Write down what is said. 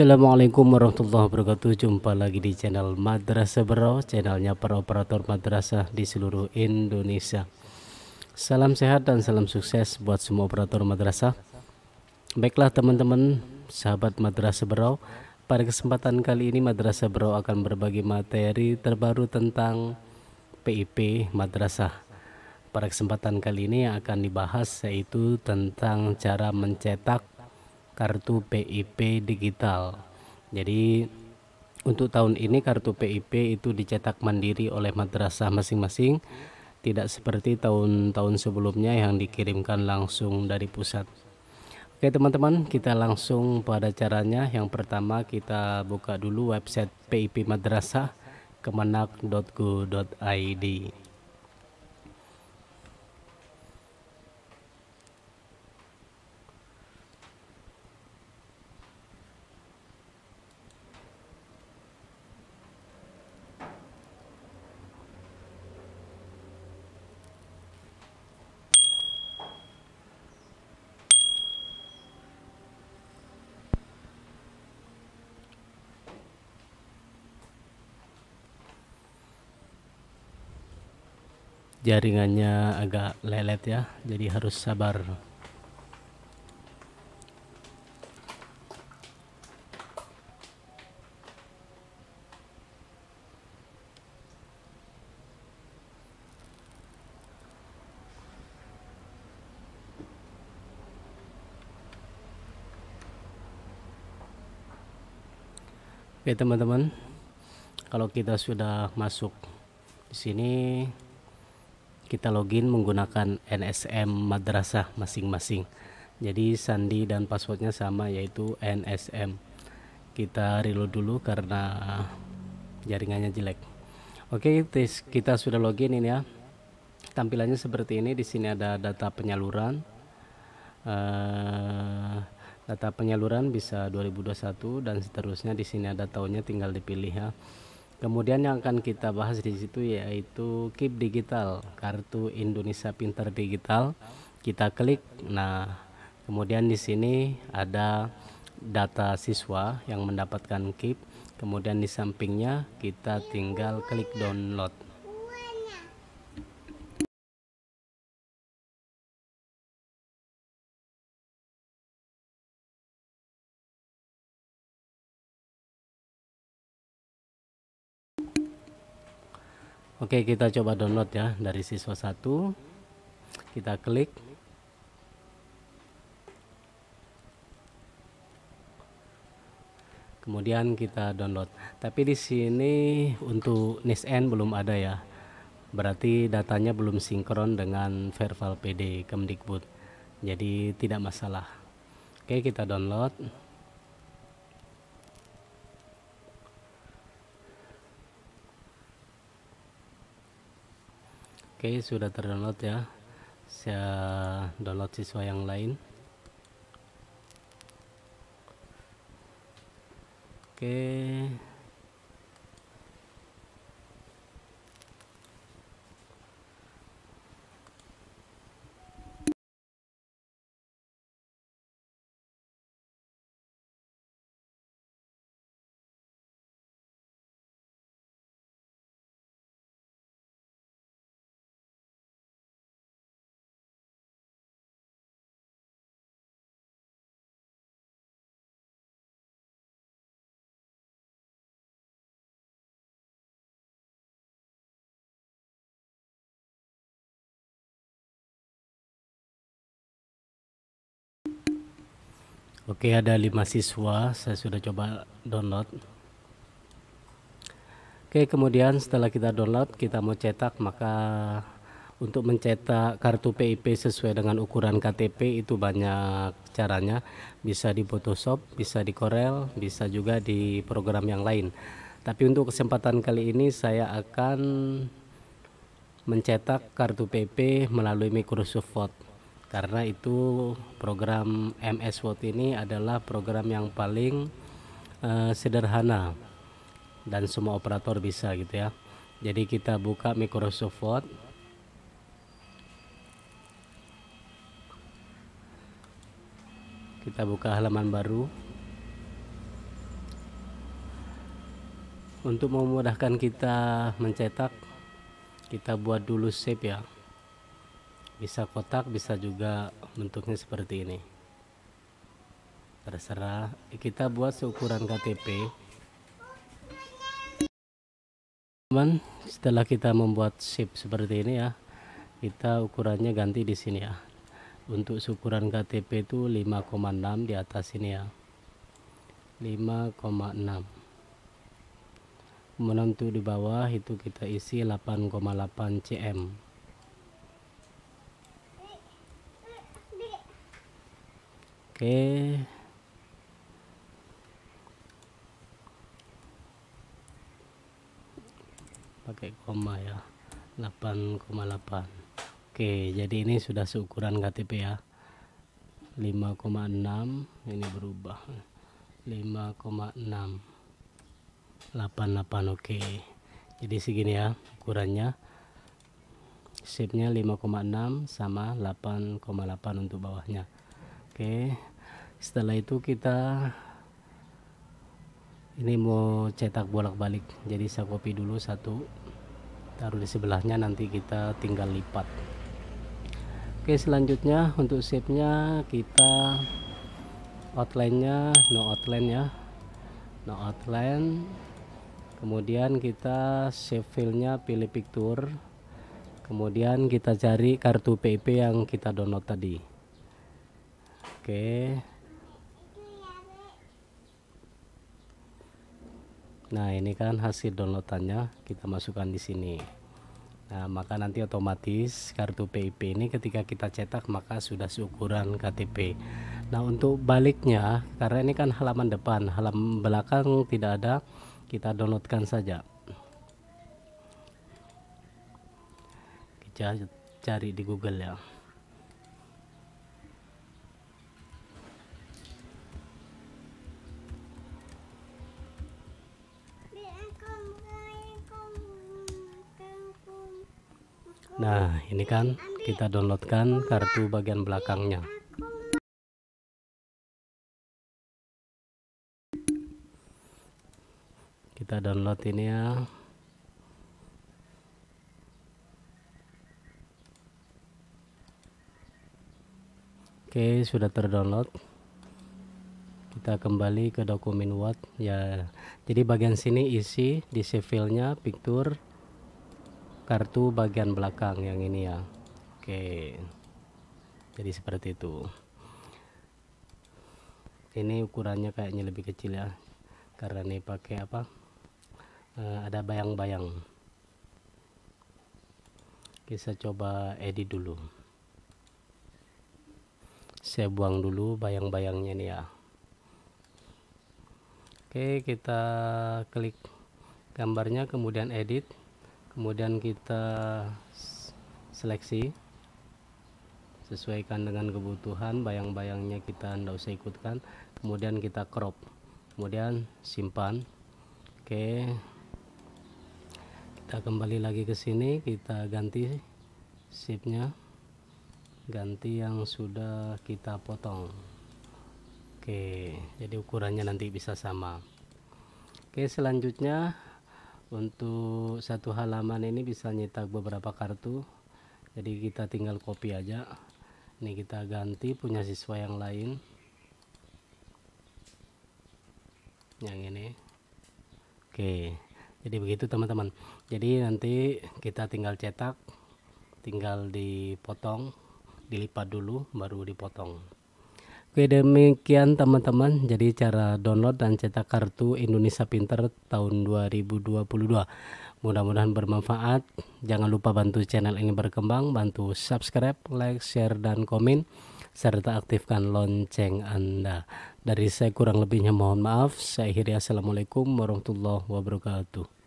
Assalamualaikum warahmatullahi wabarakatuh Jumpa lagi di channel Madrasah Bro Channelnya para operator madrasah di seluruh Indonesia Salam sehat dan salam sukses buat semua operator madrasah Baiklah teman-teman sahabat Madrasah Bro Pada kesempatan kali ini Madrasah Bro akan berbagi materi terbaru tentang PIP Madrasah Pada kesempatan kali ini akan dibahas yaitu tentang cara mencetak kartu PIP digital. Jadi untuk tahun ini kartu PIP itu dicetak mandiri oleh madrasah masing-masing tidak seperti tahun-tahun sebelumnya yang dikirimkan langsung dari pusat. Oke teman-teman, kita langsung pada caranya. Yang pertama kita buka dulu website PIP Madrasah kemenak.go.id. jaringannya agak lelet ya jadi harus sabar Oke teman-teman, kalau kita sudah masuk di sini kita login menggunakan NSM madrasah masing-masing jadi sandi dan passwordnya sama yaitu NSM kita reload dulu karena jaringannya jelek Oke okay, kita sudah login ini ya tampilannya seperti ini di sini ada data penyaluran uh, data penyaluran bisa 2021 dan seterusnya di sini ada tahunnya tinggal dipilih ya Kemudian yang akan kita bahas di situ yaitu Keep Digital, kartu Indonesia Pintar Digital. Kita klik. Nah, kemudian di sini ada data siswa yang mendapatkan Keep. Kemudian di sampingnya kita tinggal klik download. Oke, kita coba download ya dari siswa 1. Kita klik. Kemudian kita download. Tapi di sini untuk NISN belum ada ya. Berarti datanya belum sinkron dengan Verval PD Kemdikbud. Jadi tidak masalah. Oke, kita download. Oke okay, sudah terdownload ya saya download siswa yang lain oke okay. Oke, ada lima siswa. Saya sudah coba download. Oke, kemudian setelah kita download, kita mau cetak, maka untuk mencetak kartu PIP sesuai dengan ukuran KTP itu banyak caranya. Bisa di Photoshop, bisa di Corel, bisa juga di program yang lain. Tapi untuk kesempatan kali ini saya akan mencetak kartu PP melalui Microsoft Word karena itu program MS World ini adalah program yang paling uh, sederhana dan semua operator bisa gitu ya jadi kita buka Microsoft Word kita buka halaman baru untuk memudahkan kita mencetak kita buat dulu shape ya bisa kotak bisa juga bentuknya seperti ini terserah kita buat seukuran KTP teman setelah kita membuat shape seperti ini ya kita ukurannya ganti di sini ya untuk ukuran KTP itu 5,6 di atas ini ya 5,6 menentu di bawah itu kita isi 8,8 cm Oke. Pakai koma ya. 8,8. Oke, jadi ini sudah seukuran KTP ya. 5,6 ini berubah. 5,6 88 oke jadi segini ya ukurannya shape nya 5,6 sama 8,8 untuk bawahnya oke setelah itu kita ini mau cetak bolak-balik jadi saya copy dulu satu taruh di sebelahnya nanti kita tinggal lipat oke selanjutnya untuk shape nya kita outline nya no outline ya no outline kemudian kita shape fill nya pilih picture kemudian kita cari kartu PP yang kita download tadi oke Nah, ini kan hasil downloadannya kita masukkan di sini. Nah, maka nanti otomatis kartu PIP ini ketika kita cetak maka sudah seukuran KTP. Nah, untuk baliknya karena ini kan halaman depan, halaman belakang tidak ada, kita downloadkan saja. Kita cari di Google ya. Nah ini kan kita downloadkan kartu bagian belakangnya kita download ini ya Oke sudah terdownload kita kembali ke dokumen Word ya jadi bagian sini isi di filenya picture kartu bagian belakang yang ini ya oke jadi seperti itu ini ukurannya kayaknya lebih kecil ya karena ini pakai apa e, ada bayang-bayang kita coba edit dulu saya buang dulu bayang-bayangnya nih ya oke kita klik gambarnya kemudian edit kemudian kita seleksi sesuaikan dengan kebutuhan bayang-bayangnya kita tidak usah ikutkan kemudian kita crop kemudian simpan oke kita kembali lagi ke sini kita ganti shape-nya ganti yang sudah kita potong oke jadi ukurannya nanti bisa sama oke selanjutnya untuk satu halaman ini bisa nyetak beberapa kartu jadi kita tinggal copy aja ini kita ganti punya siswa yang lain yang ini oke jadi begitu teman-teman jadi nanti kita tinggal cetak tinggal dipotong dilipat dulu baru dipotong Oke demikian teman-teman jadi cara download dan cetak kartu Indonesia Pinter tahun 2022 mudah-mudahan bermanfaat jangan lupa bantu channel ini berkembang bantu subscribe like share dan komen serta aktifkan lonceng anda dari saya kurang lebihnya mohon maaf saya akhiri assalamualaikum warahmatullahi wabarakatuh